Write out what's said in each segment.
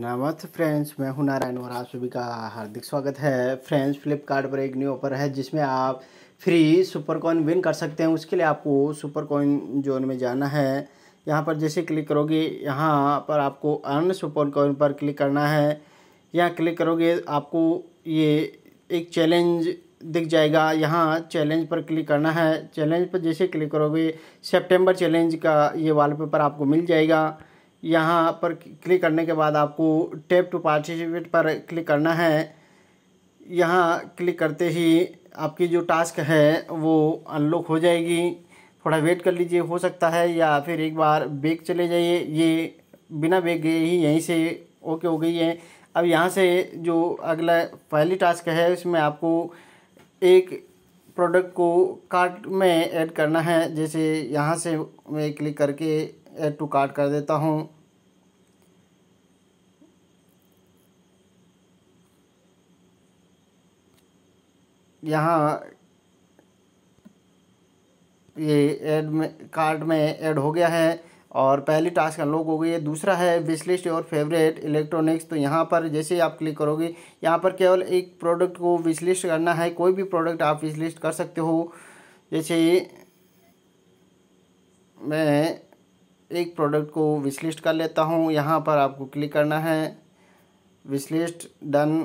नमस्ते फ्रेंड्स मैं हूं नारायण और आप सभी का हार्दिक स्वागत है फ्रेंड्स फ्लिपकार्ट पर एक न्यू ऑफर है जिसमें आप फ्री सुपर कॉइन विन कर सकते हैं उसके लिए आपको सुपर कॉइन जोन में जाना है यहां पर जैसे क्लिक करोगे यहां पर आपको अन सुपर कॉइन पर क्लिक करना है यहां क्लिक करोगे आपको ये एक चैलेंज दिख जाएगा यहाँ चैलेंज पर क्लिक करना है चैलेंज पर जैसे क्लिक करोगे सेप्टेम्बर चैलेंज का ये वॉलपेपर आपको मिल जाएगा यहाँ पर क्लिक करने के बाद आपको टेप टू पार्टिसिपेट पर क्लिक करना है यहाँ क्लिक करते ही आपकी जो टास्क है वो अनलॉक हो जाएगी थोड़ा वेट कर लीजिए हो सकता है या फिर एक बार बैग चले जाइए ये बिना बेग गए ही यहीं से ओके हो गई है अब यहाँ से जो अगला पहली टास्क है उसमें आपको एक प्रोडक्ट को कार्ट में ऐड करना है जैसे यहाँ से मैं क्लिक करके ऐड टू कार्ट कर देता हूँ यहाँ ये एड में कार्ड में ऐड हो गया है और पहली टास्क अनलॉक हो गई है दूसरा है विशलिस्ट और फेवरेट इलेक्ट्रॉनिक्स तो यहाँ पर जैसे ही आप क्लिक करोगे यहाँ पर केवल एक प्रोडक्ट को विशलिस्ट करना है कोई भी प्रोडक्ट आप विशलिस्ट कर सकते हो जैसे मैं एक प्रोडक्ट को विशलिस्ट कर लेता हूँ यहाँ पर आपको क्लिक करना है विशलिस्ट डन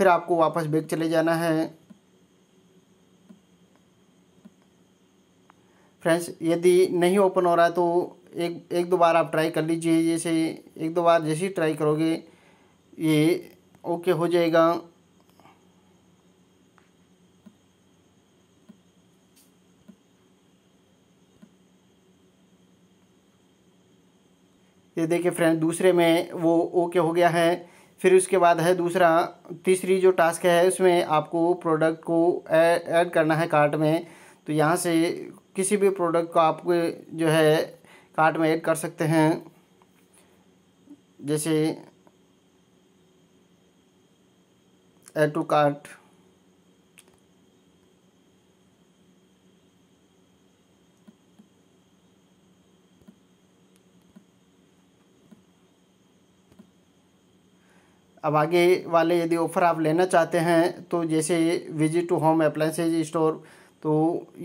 फिर आपको वापस बैक चले जाना है फ्रेंड्स यदि नहीं ओपन हो रहा है तो एक एक दो बार आप ट्राई कर लीजिए जैसे एक दो बार जैसे ही ट्राई करोगे ये ओके हो जाएगा ये देखिए फ्रेंड दूसरे में वो ओके हो गया है फिर उसके बाद है दूसरा तीसरी जो टास्क है उसमें आपको प्रोडक्ट को ऐड करना है कार्ट में तो यहाँ से किसी भी प्रोडक्ट को आप जो है कार्ट में ऐड कर सकते हैं जैसे ऐड टू कार्ट अब आगे वाले यदि ऑफ़र आप लेना चाहते हैं तो जैसे visit to home appliances store तो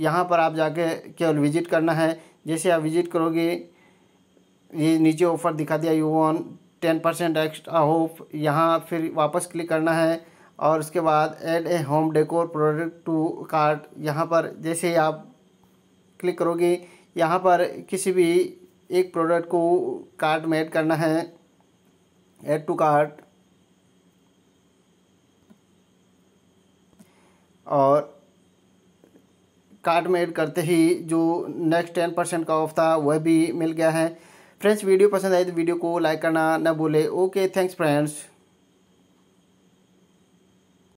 यहाँ पर आप जाके केवल विजिट करना है जैसे आप विजिट करोगे ये नीचे ऑफ़र दिखा दिया you on ten percent extra off यहाँ फिर वापस क्लिक करना है और उसके बाद add a home decor product to cart यहाँ पर जैसे ही आप क्लिक करोगे यहाँ पर किसी भी एक प्रोडक्ट को कार्ट में ऐड करना है एड टू कार्ट और कार्ट में ऐड करते ही जो नेक्स्ट टेन परसेंट का ऑफ था वह भी मिल गया है फ्रेंड्स वीडियो पसंद आई तो वीडियो को लाइक करना ना भूले ओके थैंक्स फ्रेंड्स